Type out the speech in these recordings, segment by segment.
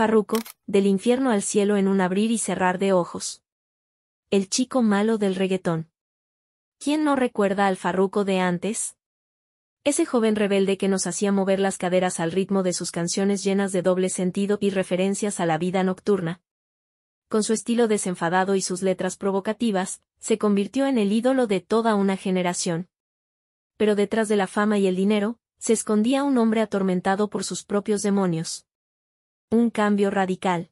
Farruco, del infierno al cielo en un abrir y cerrar de ojos. El chico malo del reggaetón. ¿Quién no recuerda al Farruco de antes? Ese joven rebelde que nos hacía mover las caderas al ritmo de sus canciones llenas de doble sentido y referencias a la vida nocturna. Con su estilo desenfadado y sus letras provocativas, se convirtió en el ídolo de toda una generación. Pero detrás de la fama y el dinero, se escondía un hombre atormentado por sus propios demonios un cambio radical.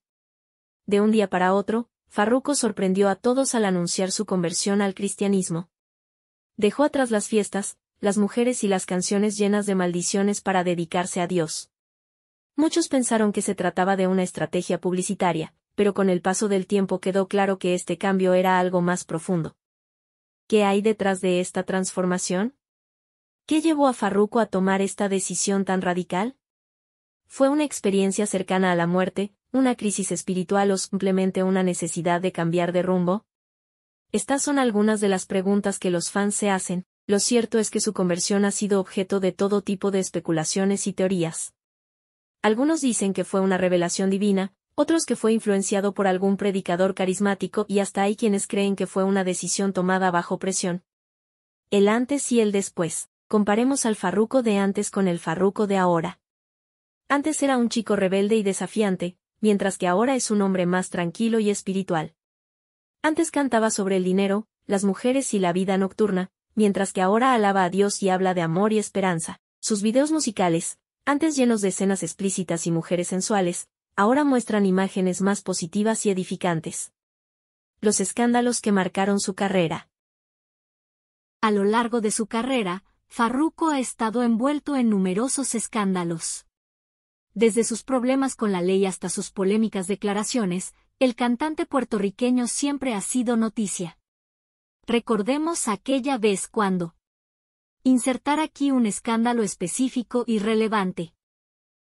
De un día para otro, Farruko sorprendió a todos al anunciar su conversión al cristianismo. Dejó atrás las fiestas, las mujeres y las canciones llenas de maldiciones para dedicarse a Dios. Muchos pensaron que se trataba de una estrategia publicitaria, pero con el paso del tiempo quedó claro que este cambio era algo más profundo. ¿Qué hay detrás de esta transformación? ¿Qué llevó a Farruko a tomar esta decisión tan radical? Fue una experiencia cercana a la muerte, una crisis espiritual o simplemente una necesidad de cambiar de rumbo? Estas son algunas de las preguntas que los fans se hacen. Lo cierto es que su conversión ha sido objeto de todo tipo de especulaciones y teorías. Algunos dicen que fue una revelación divina, otros que fue influenciado por algún predicador carismático y hasta hay quienes creen que fue una decisión tomada bajo presión. El antes y el después. Comparemos al farruco de antes con el farruco de ahora. Antes era un chico rebelde y desafiante, mientras que ahora es un hombre más tranquilo y espiritual. Antes cantaba sobre el dinero, las mujeres y la vida nocturna, mientras que ahora alaba a Dios y habla de amor y esperanza. Sus videos musicales, antes llenos de escenas explícitas y mujeres sensuales, ahora muestran imágenes más positivas y edificantes. Los escándalos que marcaron su carrera. A lo largo de su carrera, Farruko ha estado envuelto en numerosos escándalos. Desde sus problemas con la ley hasta sus polémicas declaraciones, el cantante puertorriqueño siempre ha sido noticia. Recordemos aquella vez cuando insertar aquí un escándalo específico y relevante.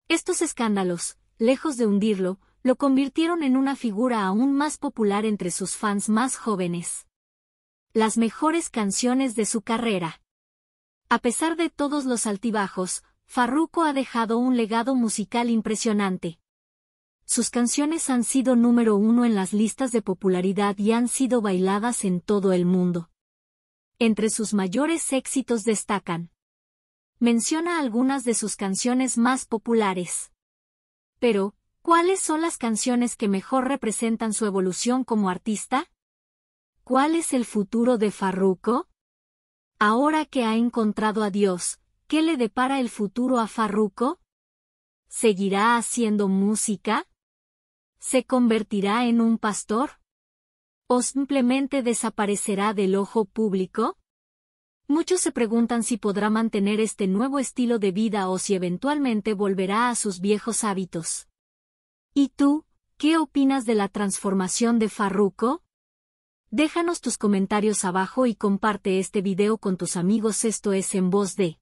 Estos escándalos, lejos de hundirlo, lo convirtieron en una figura aún más popular entre sus fans más jóvenes. Las mejores canciones de su carrera. A pesar de todos los altibajos, Farruko ha dejado un legado musical impresionante. Sus canciones han sido número uno en las listas de popularidad y han sido bailadas en todo el mundo. Entre sus mayores éxitos destacan. Menciona algunas de sus canciones más populares. Pero, ¿cuáles son las canciones que mejor representan su evolución como artista? ¿Cuál es el futuro de Farruko? Ahora que ha encontrado a Dios, ¿Qué le depara el futuro a Farruko? ¿Seguirá haciendo música? ¿Se convertirá en un pastor? ¿O simplemente desaparecerá del ojo público? Muchos se preguntan si podrá mantener este nuevo estilo de vida o si eventualmente volverá a sus viejos hábitos. ¿Y tú, qué opinas de la transformación de Farruko? Déjanos tus comentarios abajo y comparte este video con tus amigos. Esto es en voz de